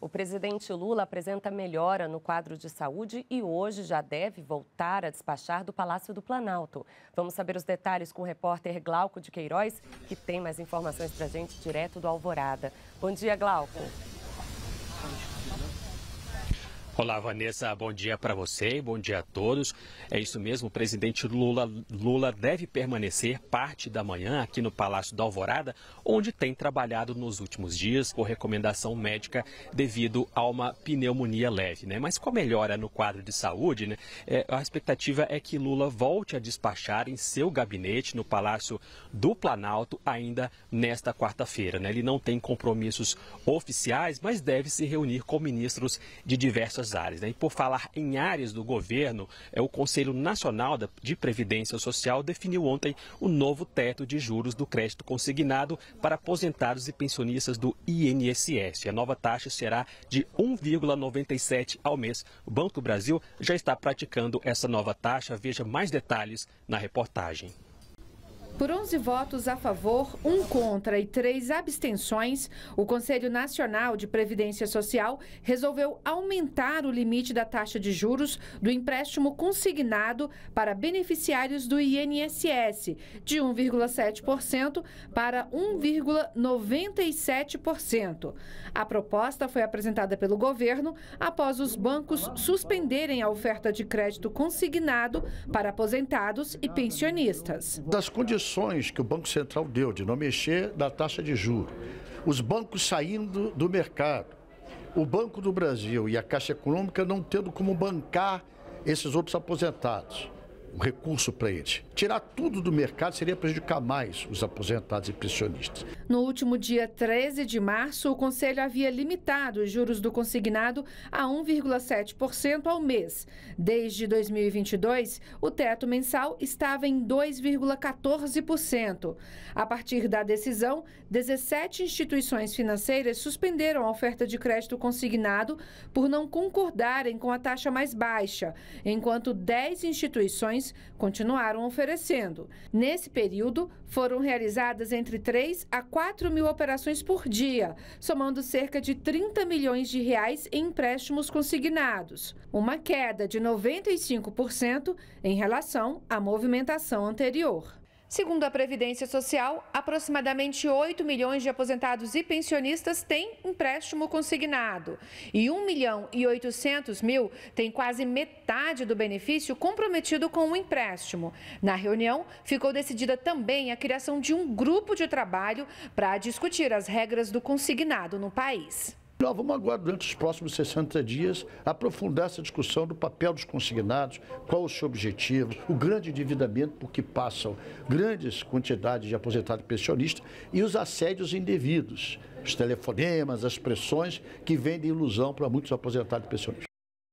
O presidente Lula apresenta melhora no quadro de saúde e hoje já deve voltar a despachar do Palácio do Planalto. Vamos saber os detalhes com o repórter Glauco de Queiroz, que tem mais informações para a gente direto do Alvorada. Bom dia, Glauco. Olá, Vanessa, bom dia para você e bom dia a todos. É isso mesmo, o presidente Lula, Lula deve permanecer parte da manhã aqui no Palácio da Alvorada, onde tem trabalhado nos últimos dias por recomendação médica devido a uma pneumonia leve. Né? Mas com a melhora no quadro de saúde, né, é, a expectativa é que Lula volte a despachar em seu gabinete no Palácio do Planalto ainda nesta quarta-feira. Né? Ele não tem compromissos oficiais, mas deve se reunir com ministros de diversas outras áreas. Né? E por falar em áreas do governo, é o Conselho Nacional de Previdência Social definiu ontem o novo teto de juros do crédito consignado para aposentados e pensionistas do INSS. A nova taxa será de 1,97 ao mês. O Banco do Brasil já está praticando essa nova taxa. Veja mais detalhes na reportagem. Por 11 votos a favor, um contra e três abstenções, o Conselho Nacional de Previdência Social resolveu aumentar o limite da taxa de juros do empréstimo consignado para beneficiários do INSS de 1,7% para 1,97%. A proposta foi apresentada pelo governo após os bancos suspenderem a oferta de crédito consignado para aposentados e pensionistas. Das condições que o Banco Central deu de não mexer na taxa de juros, os bancos saindo do mercado, o Banco do Brasil e a Caixa Econômica não tendo como bancar esses outros aposentados um recurso para eles. Tirar tudo do mercado seria prejudicar mais os aposentados e pensionistas. No último dia 13 de março, o Conselho havia limitado os juros do consignado a 1,7% ao mês. Desde 2022, o teto mensal estava em 2,14%. A partir da decisão, 17 instituições financeiras suspenderam a oferta de crédito consignado por não concordarem com a taxa mais baixa, enquanto 10 instituições instituições continuaram oferecendo. Nesse período, foram realizadas entre 3 a 4 mil operações por dia, somando cerca de 30 milhões de reais em empréstimos consignados, uma queda de 95% em relação à movimentação anterior. Segundo a Previdência Social, aproximadamente 8 milhões de aposentados e pensionistas têm empréstimo consignado. E 1 milhão e 800 mil têm quase metade do benefício comprometido com o empréstimo. Na reunião, ficou decidida também a criação de um grupo de trabalho para discutir as regras do consignado no país. Nós vamos agora, durante os próximos 60 dias, aprofundar essa discussão do papel dos consignados, qual o seu objetivo, o grande endividamento por que passam grandes quantidades de aposentados e pensionistas e os assédios indevidos, os telefonemas, as pressões que vendem ilusão para muitos aposentados e pensionistas.